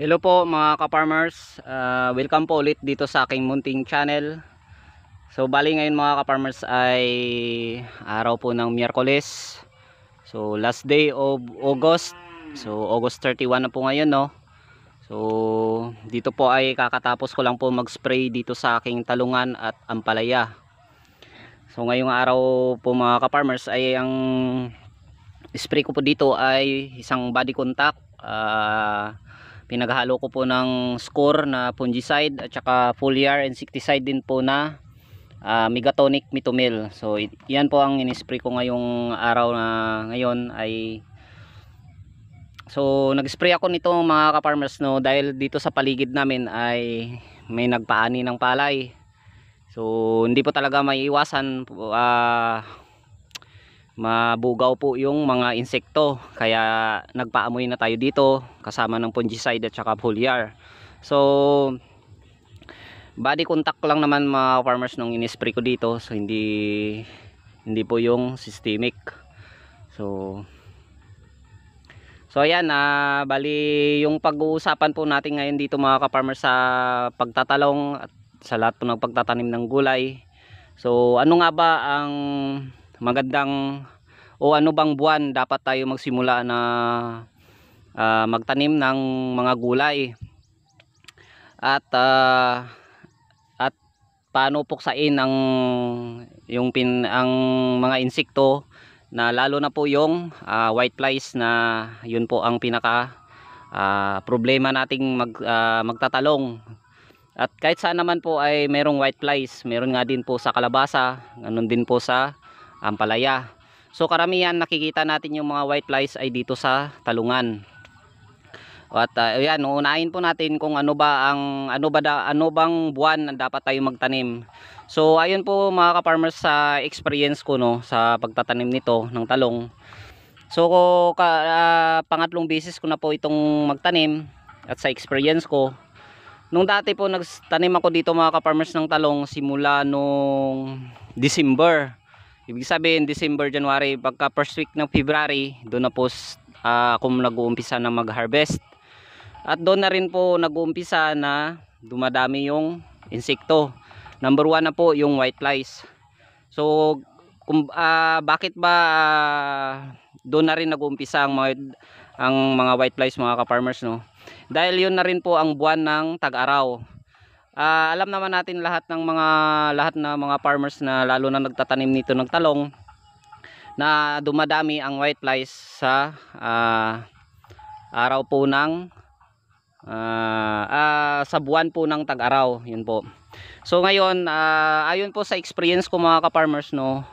Hello po mga ka-farmers, uh, welcome po ulit dito sa aking munting channel. So bali ngayon mga ka-farmers ay araw po ng Miyerkules. So last day of August. So August 31 na po ngayon no. So dito po ay kakatapos ko lang po mag-spray dito sa aking talungan at ampalaya. So ngayong araw po mga ka-farmers ay ang spray ko po dito ay isang body contact. Ah... Uh, pinaghalo ko po ng score na fungicide at saka foliar insecticide din po na uh, megatonic mitomil so yan po ang inispray ko ngayong araw na ngayon ay so nag-spray ako nito mga kaparmers no dahil dito sa paligid namin ay may nagpaani ng palay so hindi po talaga may iwasan uh, ah, mabugaw po yung mga insekto kaya nagpaamoy na tayo dito kasama ng fungicide at saka foliar so body contact lang naman mga farmers nung inispray ko dito so hindi hindi po yung systemic so So ayan, ah, bali yung pag-uusapan po natin ngayon dito mga ka-farmer sa pagtatalong at sa lahat po ng pagtatanim ng gulay. So ano nga ba ang magandang o ano bang buwan dapat tayo magsimula na uh, magtanim ng mga gulay at uh, at paano puksain ang yung pin ang mga insekto na lalo na po yung uh, white flies na yun po ang pinaka uh, problema nating mag uh, magtatalong at kahit saan naman po ay merong white flies meron nga din po sa kalabasa ganun din po sa ampalaya. So karamihan nakikita natin yung mga white flies ay dito sa talungan. At uh, ayan, unahin po natin kung ano ba ang ano ba da, ano bang buwan ang dapat tayo magtanim. So ayun po mga ka-farmers sa experience ko no sa pagtatanim nito ng talong. So ka, uh, pangatlong beses ko na po itong magtanim at sa experience ko nung dati po nagtanim ako dito mga ka-farmers ng talong simula nung December Ibig sabihin, December, January, pagka first week ng February, doon na po uh, ako nag-uumpisa na mag-harvest. At doon na rin po nag-uumpisa na dumadami yung insekto. Number one na po yung white flies. So, kung, uh, bakit ba uh, doon na rin nag-uumpisa ang mga, ang mga white flies mga ka-farmers, no? Dahil yun na rin po ang buwan ng tag-araw uh, alam naman natin lahat ng mga lahat na mga farmers na lalo na nagtatanim nito ng talong na dumadami ang white flies sa uh, araw po ng uh, uh, sa buwan po ng tag-araw yun po so ngayon uh, ayon po sa experience ko mga ka-farmers no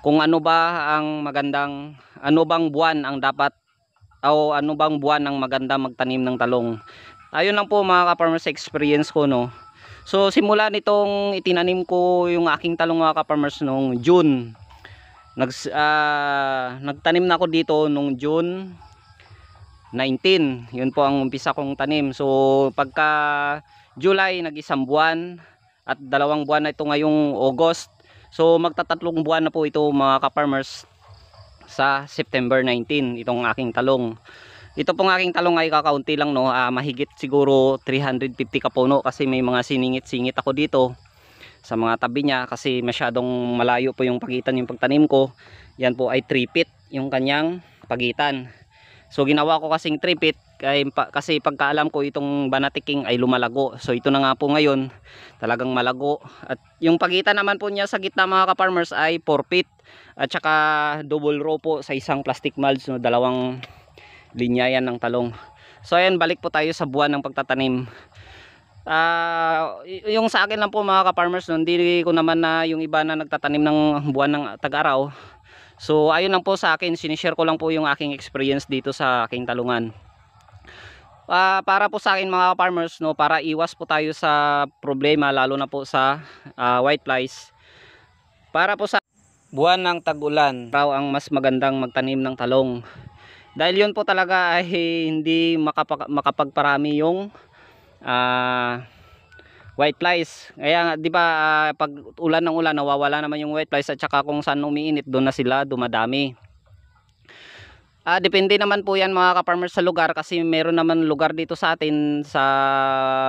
kung ano ba ang magandang ano bang buwan ang dapat o ano bang buwan ang maganda magtanim ng talong ayun lang po mga ka-farmers experience ko no So simula nitong itinanim ko yung aking talong mga ka-farmers noong June. Nag, uh, ah, nagtanim na ako dito nung June 19. Yun po ang umpisa kong tanim. So pagka July nag-isang buwan at dalawang buwan na ito ngayong August. So magtatatlong buwan na po ito mga ka-farmers sa September 19 itong aking talong. Ito pong aking talong ay kakaunti lang no, uh, mahigit siguro 350 kapuno kasi may mga siningit-singit ako dito sa mga tabi niya kasi masyadong malayo po yung pagitan yung pagtanim ko. Yan po ay 3 feet yung kanyang pagitan. So ginawa ko kasing 3 feet kasi pagkaalam ko itong banatiking ay lumalago. So ito na nga po ngayon talagang malago. At yung pagitan naman po niya sa gitna mga ka-farmers ay 4 feet at saka double row po sa isang plastic mulch no, dalawang linyayan ng talong so ayan balik po tayo sa buwan ng pagtatanim uh, yung sa akin lang po mga ka-farmers hindi ko naman na yung iba na nagtatanim ng buwan ng tag-araw so ayun lang po sa akin sinishare ko lang po yung aking experience dito sa aking talungan uh, para po sa akin mga farmers no para iwas po tayo sa problema lalo na po sa uh, white flies para po sa buwan ng tag-ulan raw ang mas magandang magtanim ng talong dahil yun po talaga ay hindi makapag makapagparami yung uh, white flies kaya di ba uh, pag ulan ng ulan nawawala naman yung white flies at saka kung saan umiinit doon na sila dumadami Ah, uh, depende naman po 'yan mga ka-farmer sa lugar kasi meron naman lugar dito sa atin sa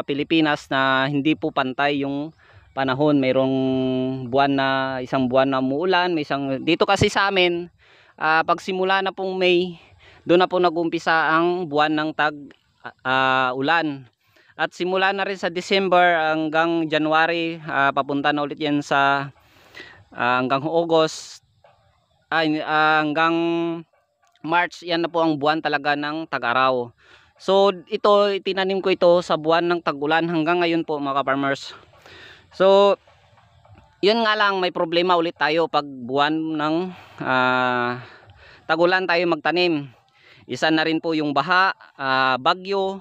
Pilipinas na hindi po pantay yung panahon. Mayroong buwan na isang buwan na muulan. may isang dito kasi sa amin uh, pag simula na pong May doon na po nagumpisa ang buwan ng tag uh, ulan. At simula na rin sa December hanggang January, uh, papunta na ulit yan sa uh, hanggang August, ay, uh, hanggang March, yan na po ang buwan talaga ng tag-araw. So ito, itinanim ko ito sa buwan ng tag-ulan hanggang ngayon po mga farmers. So yun nga lang may problema ulit tayo pag buwan ng uh, tag-ulan tayo magtanim isa na rin po yung baha uh, bagyo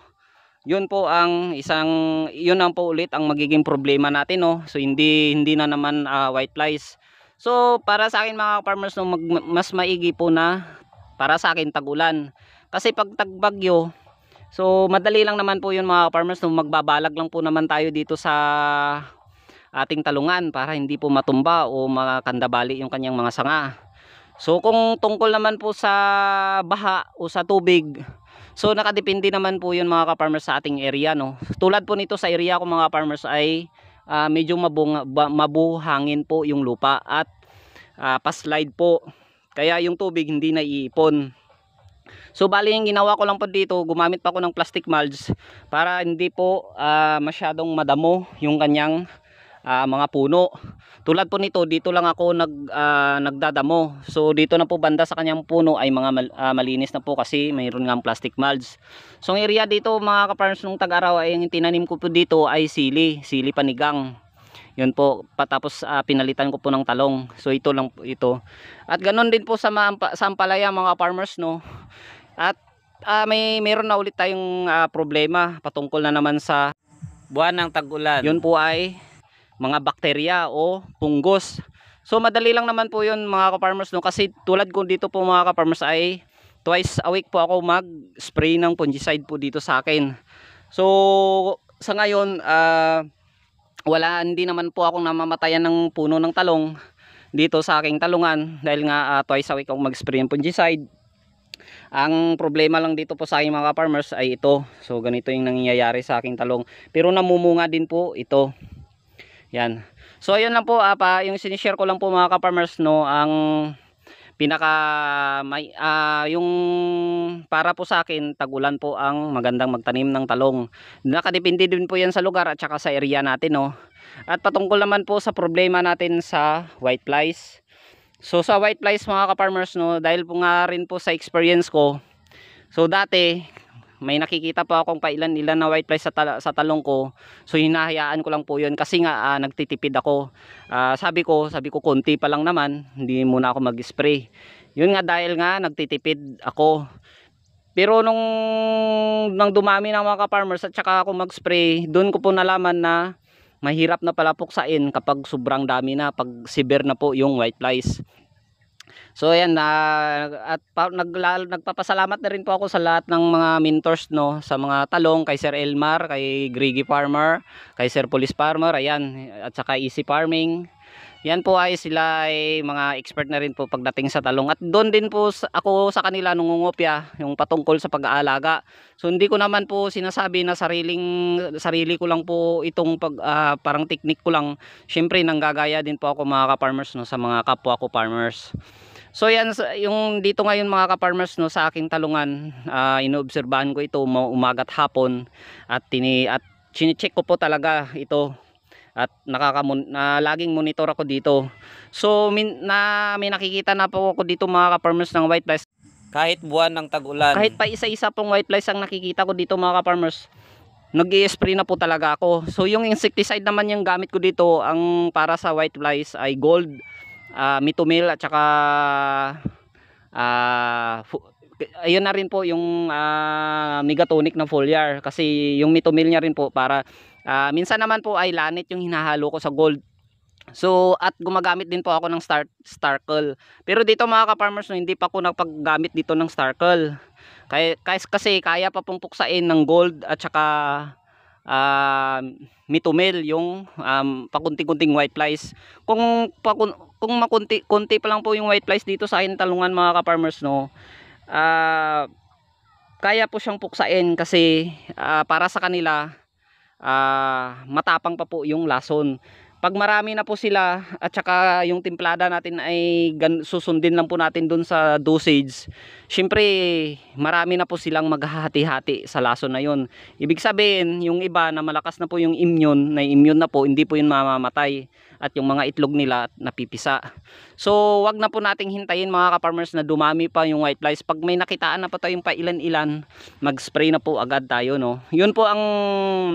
yun po ang isang yun ang po ulit ang magiging problema natin no so hindi hindi na naman uh, white flies so para sa akin mga farmers no mag, mas maigi po na para sa akin tagulan kasi pag tagbagyo so madali lang naman po yun mga farmers no magbabalag lang po naman tayo dito sa ating talungan para hindi po matumba o makandabali yung kanyang mga sanga So kung tungkol naman po sa baha o sa tubig, so nakadepende naman po 'yun mga ka-farmers sa ating area no. Tulad po nito sa area ko mga farmers ay uh, medyo mabung mabuhangin po yung lupa at uh, paslide po. Kaya yung tubig hindi naiipon. So bali yung ginawa ko lang po dito, gumamit pa ako ng plastic mulch para hindi po uh, masyadong madamo yung kanyang uh, mga puno. Tulad po nito, dito lang ako nag uh, nagdadamo. So dito na po banda sa kanyang puno ay mga mal, uh, malinis na po kasi mayroon ng plastic mulch. So ang area dito mga kaparents nung tag-araw ay ang tinanim ko po dito ay sili, sili panigang. Yun po, patapos uh, pinalitan ko po ng talong. So ito lang po ito. At ganoon din po sa, maampa, ampalaya mga farmers no. At uh, may meron na ulit tayong uh, problema patungkol na naman sa buwan ng tag-ulan. Yun po ay mga bakterya o punggos. So madali lang naman po 'yun mga ka-farmers no kasi tulad ko dito po mga ka-farmers ay twice a week po ako mag-spray ng fungicide po dito sa akin. So sa ngayon uh, wala hindi naman po akong namamatayan ng puno ng talong dito sa aking talungan dahil nga uh, twice a week akong mag-spray ng fungicide. Ang problema lang dito po sa aking mga farmers ay ito. So ganito yung nangyayari sa aking talong. Pero namumunga din po ito. Yan. So ayun lang po uh, pa, yung sinishare ko lang po mga ka-farmers no ang pinaka may uh, yung para po sa akin tagulan po ang magandang magtanim ng talong. Nakadepende din po 'yan sa lugar at saka sa area natin no. At patungkol naman po sa problema natin sa white flies. So sa white flies mga ka-farmers no dahil po nga rin po sa experience ko. So dati may nakikita po akong pailan-ilan na white flies sa, tal sa talong ko. So hinahayaan ko lang po yun kasi nga uh, nagtitipid ako. Uh, sabi ko, sabi ko konti pa lang naman, hindi muna ako mag-spray. Yun nga dahil nga nagtitipid ako. Pero nung nang dumami ng mga farmers at saka ako mag-spray, doon ko po nalaman na mahirap na pala puksain kapag sobrang dami na, pag severe na po yung white flies. So ayan na ah, at pa, nag, nagpapasalamat na rin po ako sa lahat ng mga mentors no sa mga talong kay Sir Elmar, kay Grigi Farmer, kay Sir Police Farmer, ayan at saka Easy Farming. Yan po ay sila ay mga expert na rin po pagdating sa talong. At doon din po ako sa kanila nungungopya yung patungkol sa pag-aalaga. So hindi ko naman po sinasabi na sariling sarili ko lang po itong pag uh, parang technique ko lang. Syempre nanggagaya din po ako mga ka-farmers no sa mga kapwa ko farmers. So yan yung dito ngayon mga ka-farmers no sa aking talungan, uh, inoobserbahan ko ito umaga at hapon at tini at chine-check ko po talaga ito at nakaka na laging monitor ako dito. So min, na may nakikita na po ako dito mga ka-farmers ng white flies. Kahit buwan ng tag-ulan. Kahit pa isa-isa pong white flies ang nakikita ko dito mga ka-farmers nag-i-spray na po talaga ako. So yung insecticide naman yung gamit ko dito ang para sa white flies ay gold uh, ah, mitumil at saka uh, ayun na rin po yung uh, megatonic ng foliar kasi yung mitumil niya rin po para uh, minsan naman po ay lanit yung hinahalo ko sa gold So at gumagamit din po ako ng star starcle. Pero dito mga ka-farmers no, hindi pa ako nagpaggamit dito ng starcle. Kaya kasi, kasi kaya pa pong puksain ng gold at saka uh, mitumel yung um, pakunti-kunting white flies kung pakun kung makunti kunti pa lang po yung white flies dito sa akin talungan mga ka-farmers no uh, kaya po siyang puksain kasi uh, para sa kanila uh, matapang pa po yung lason pag marami na po sila at saka yung timplada natin ay susundin lang po natin dun sa dosage. syempre marami na po silang maghahati-hati sa laso na yon. Ibig sabihin yung iba na malakas na po yung immune, na immune na po, hindi po yun mamamatay at yung mga itlog nila napipisa. So wag na po nating hintayin mga ka-farmers na dumami pa yung white flies. Pag may nakitaan na po tayong pailan-ilan, mag-spray na po agad tayo no. Yun po ang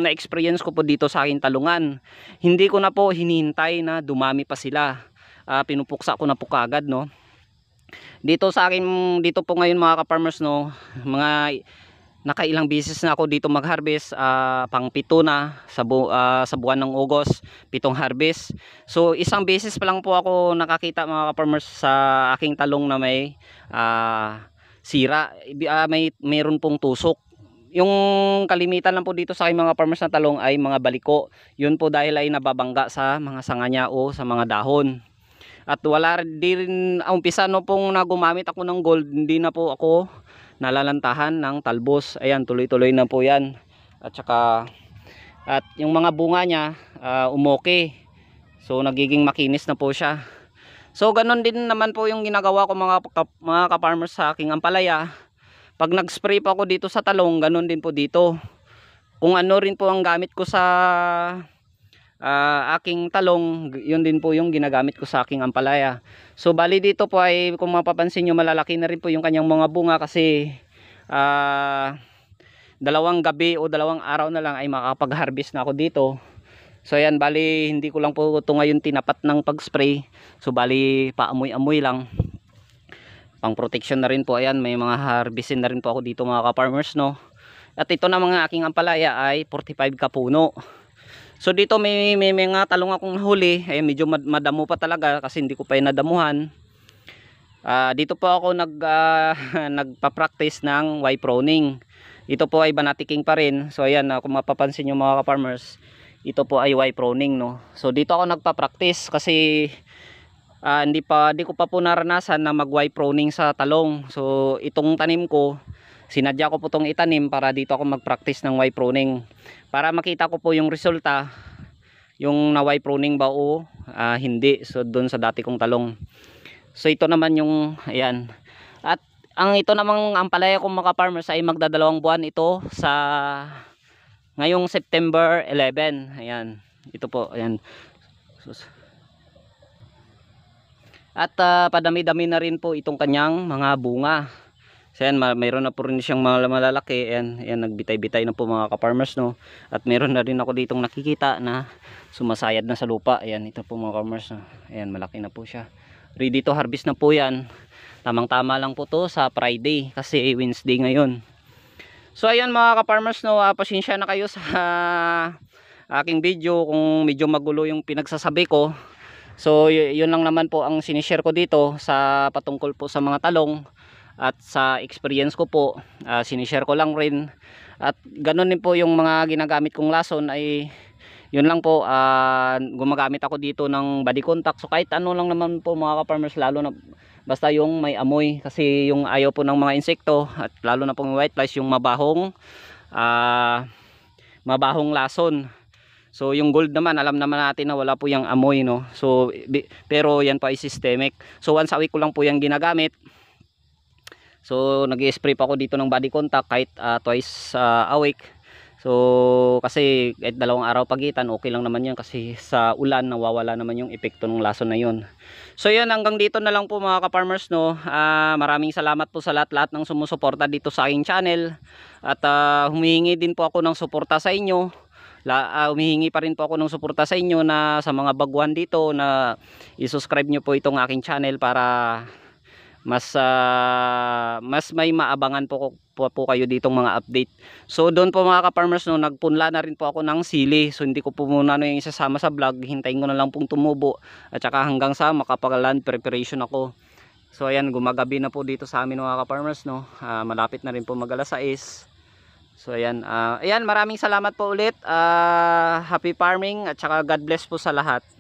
na-experience ko po dito sa akin talungan. Hindi ko na po hinihintay na dumami pa sila. Uh, pinupuksa ko na po kagad no. Dito sa akin dito po ngayon mga ka-farmers no, mga nakailang beses na ako dito mag-harvest, uh, pang pito na sa, bu uh, sa buwan ng August, pitong harvest. So isang beses pa lang po ako nakakita mga ka-farmers sa aking talong na may uh, sira, uh, may meron pong tusok. Yung kalimitan lang po dito sa aking mga farmers na talong ay mga baliko. Yun po dahil ay nababangga sa mga sanganya o sa mga dahon. At wala din, umpisa no pong nagumamit ako ng gold, hindi na po ako nalalantahan ng talbos ayan tuloy-tuloy na po yan at saka at yung mga bunga niya uh, umoke so nagiging makinis na po siya so ganun din naman po yung ginagawa ko mga, mga ka-farmers sa aking ampalaya pag nag-spray pa ako dito sa talong ganun din po dito kung ano rin po ang gamit ko sa uh, aking talong yun din po yung ginagamit ko sa aking ampalaya so bali dito po ay kung mapapansin nyo malalaki na rin po yung kanyang mga bunga kasi uh, dalawang gabi o dalawang araw na lang ay makakapag harvest na ako dito so ayan bali hindi ko lang po ito ngayon tinapat ng pag spray so bali paamoy amoy lang pang protection na rin po ayan may mga harvestin na rin po ako dito mga ka farmers no at ito na mga aking ampalaya ay 45 kapuno So dito may, may, may mga talong akong nahuli. Ay eh, medyo mad madamo pa talaga kasi hindi ko pa inadamuhan. Uh, dito po ako nag, uh, nagpa-practice ng Y proning. Ito po ay banatiking pa rin. So ayan, uh, kung mapapansin niyo mga ka-farmers, ito po ay Y proning. No? So dito ako nagpa-practice kasi uh, hindi pa, hindi ko pa po naranasan na mag Y proning sa talong. So itong tanim ko, sinadya ko po itong itanim para dito ako mag-practice ng Y proning para makita ko po yung resulta yung naway pruning ba o uh, hindi so doon sa dati kong talong so ito naman yung ayan at ang ito namang ang palaya kong mga farmers ay magdadalawang buwan ito sa ngayong September 11 ayan ito po ayan at uh, padami-dami na rin po itong kanyang mga bunga So ayan, mayroon na po rin siyang mga malalaki. Ayan, ayan nagbitay-bitay na po mga ka-farmers no. At meron na rin ako ditong nakikita na sumasayad na sa lupa. Ayan, ito po mga ka-farmers. No? Ayan, malaki na po siya. Ready to harvest na po yan. Tamang-tama lang po to sa Friday kasi Wednesday ngayon. So ayan mga ka-farmers no, uh, pasensya na kayo sa uh, aking video kung medyo magulo yung pinagsasabi ko. So yun lang naman po ang sinishare ko dito sa patungkol po sa mga talong at sa experience ko po uh, sinishare ko lang rin at ganun din po yung mga ginagamit kong lason ay yun lang po uh, gumagamit ako dito ng body contact so kahit ano lang naman po mga ka-farmers lalo na basta yung may amoy kasi yung ayaw po ng mga insekto at lalo na po yung white flies yung mabahong uh, mabahong lason So yung gold naman alam naman natin na wala po yung amoy no. So pero yan pa ay systemic. So once a week ko lang po yung ginagamit. So nag-spray pa ako dito ng body contact kahit uh, twice uh, a week. So kasi kahit dalawang araw pagitan okay lang naman 'yan kasi sa ulan nawawala naman yung epekto ng lason na 'yon. So 'yan hanggang dito na lang po mga ka-farmers no. Uh, maraming salamat po sa lahat-lahat ng sumusuporta dito sa aking channel at uh, humihingi din po ako ng suporta sa inyo la, uh, umihingi pa rin po ako ng suporta sa inyo na sa mga baguhan dito na i-subscribe nyo po itong aking channel para mas uh, mas may maabangan po, po po kayo ditong mga update so doon po mga ka-farmers no nagpunla na rin po ako ng sili so hindi ko po muna no yung isasama sa vlog hintayin ko na lang pong tumubo at saka hanggang sa makapag-land preparation ako so ayan gumagabi na po dito sa amin mga ka-farmers no uh, malapit na rin po mag alas 6 So ayan, uh, ayan maraming salamat po ulit. Uh, happy farming at saka God bless po sa lahat.